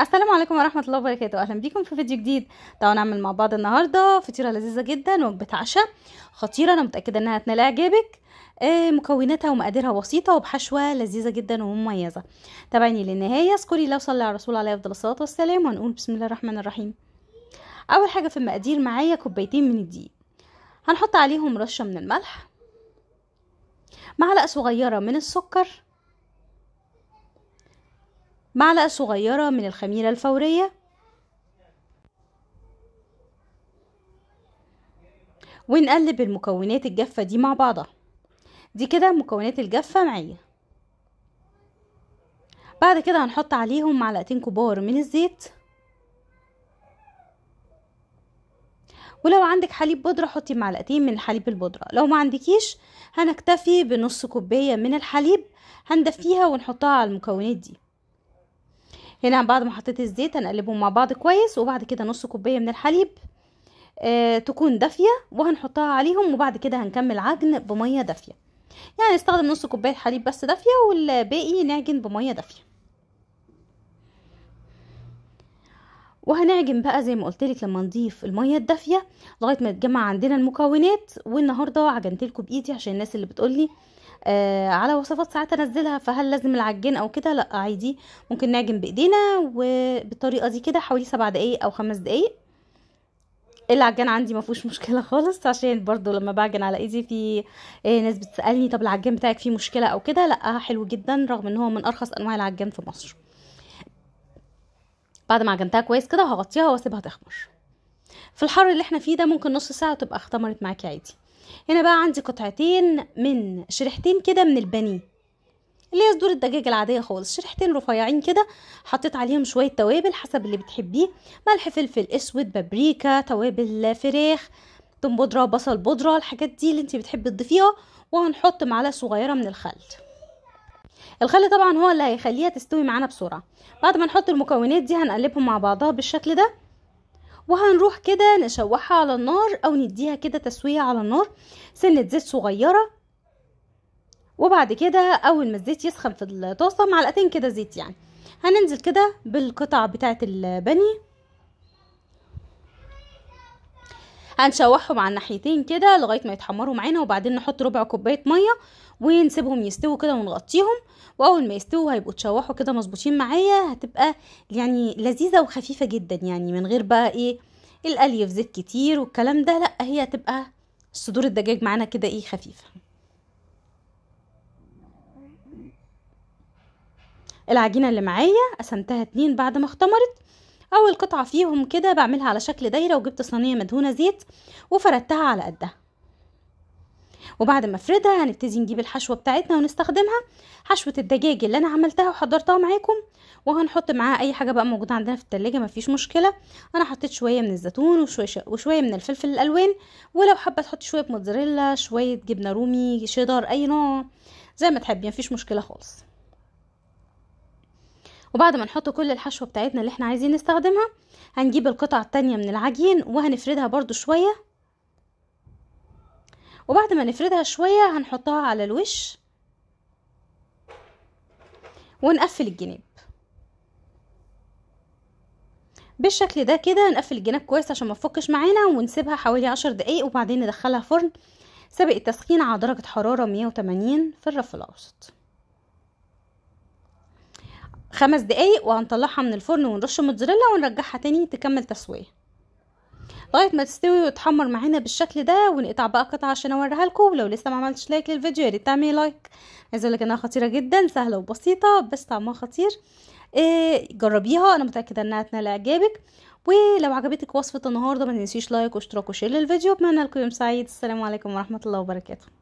السلام عليكم ورحمه الله وبركاته اهلا بيكم في فيديو جديد تعالوا هنعمل مع بعض النهارده فطيره لذيذه جدا وجبه عشاء خطيره انا متاكده انها هتنال اعجابك آه، مكوناتها ومقاديرها بسيطه وبحشوه لذيذه جدا ومميزه تابعيني للنهايه اذكري لو صلي على الرسول عليه افضل الصلاه والسلام وهنقول بسم الله الرحمن الرحيم اول حاجه في المقادير معايا كوبايتين من الدقيق هنحط عليهم رشه من الملح معلقه صغيره من السكر معلقة صغيرة من الخميرة الفورية ونقلب المكونات الجافة دي مع بعضها دي كده مكونات الجافة معايا بعد كده هنحط عليهم معلقتين كبار من الزيت ولو عندك حليب بودرة حطي معلقتين من حليب البودرة لو ما عندكيش هنكتفي بنص كوباية من الحليب هندفيها ونحطها على المكونات دي هنا يعني بعد ما حطيت الزيت هنقلبهم مع بعض كويس وبعد كده نص كوبايه من الحليب آه تكون دافيه وهنحطها عليهم وبعد كده هنكمل عجن بميه دافيه يعني نستخدم نص كوبايه حليب بس دافيه والباقي نعجن بميه دافيه وهنعجن بقى زي ما لك لما نضيف الميه الدافيه لغايه ما يتجمع عندنا المكونات والنهارده عجنت لكم بايدي عشان الناس اللي بتقولي آه على وصفات ساعات انزلها فهل لازم العجين او كده لا عادي ممكن نعجن بايدينا وبالطريقه دي كده حوالي سبع دقايق او خمس دقايق العجان عندي ما فيهوش مشكله خالص عشان برضو لما بعجن على ايدي في آه، ناس بتسالني طب العجان بتاعك فيه مشكله او كده لا حلو جدا رغم ان هو من ارخص انواع العجان في مصر بعد ما عجنتها كويس كده هغطيها واسيبها تخمر في الحر اللي احنا فيه ده ممكن نص ساعه تبقى اختمرت معاكي عادي هنا بقى عندي قطعتين من شريحتين كده من البني اللي هي صدور الدجاج العادية خالص شريحتين رفيعين كده حطيت عليهم شوية توابل حسب اللي بتحبيه ملح فلفل اسود بابريكا توابل فراخ ثوم بودرة بصل بودرة الحاجات دي اللي انت بتحبي تضيفيها وهنحط معلقة صغيرة من الخل الخل طبعا هو اللي هيخليها تستوي معانا بسرعه بعد ما نحط المكونات دي هنقلبهم مع بعضها بالشكل ده وهنروح كده نشوحها على النار او نديها كده تسويه على النار سنه زيت صغيره وبعد كده اول ما الزيت يسخن في الطاسه معلقتين كده زيت يعني هننزل كده بالقطع بتاعه البني هنشوحهم على الناحيتين كده لغايه ما يتحمروا معانا وبعدين نحط ربع كوبايه ميه ونسيبهم يستووا كده ونغطيهم واول ما يستووا هيبقوا اتشوحوا كده مظبوطين معايا هتبقى يعني لذيذه وخفيفه جدا يعني من غير بقى ايه الاليف زيت كتير والكلام ده لا هي هتبقى صدور الدجاج معانا كده ايه خفيفه العجينه اللي معايا قسمتها اتنين بعد ما اختمرت اول قطعه فيهم كده بعملها على شكل دايره وجبت صينيه مدهونه زيت وفردتها على قدها وبعد ما افردها هنبتدي نجيب الحشوه بتاعتنا ونستخدمها حشوه الدجاج اللي انا عملتها وحضرتها معاكم وهنحط معاها اي حاجه بقى موجوده عندنا في التلاجة مفيش مشكله انا حطيت شويه من الزيتون وشويه وشويه من الفلفل الالوان ولو حابه تحطي شويه موتزاريلا شويه جبنه رومي شيدر اي نوع زي ما تحبي مفيش مشكله خالص وبعد ما نحط كل الحشوة بتاعتنا اللي احنا عايزين نستخدمها هنجيب القطع التانية من العجين وهنفردها برضو شوية وبعد ما نفردها شوية هنحطها على الوش ونقفل الجناب بالشكل ده كده نقفل الجناب كويس عشان ما تفكش معانا ونسيبها حوالي عشر دقايق وبعدين ندخلها فرن سابق التسخين على درجة حرارة 180 في الرف الأوسط خمس دقايق وهنطلعها من الفرن ونرش موتزاريلا ونرجعها تاني تكمل تسويه لغايه ما تستوي وتحمر معانا بالشكل ده ونقطع بقى قطع عشان اوريها لكم ولو لسه ما عملتش لايك للفيديو يا ريت تعملي لايك عايزه اقول لك انها خطيره جدا سهله وبسيطه بس طعمها خطير إيه جربيها انا متاكده انها تنال اعجابك ولو عجبتك وصفه النهارده ما تنسيش لايك واشتراك وشير للفيديو اتمنى لكم يوم سعيد السلام عليكم ورحمه الله وبركاته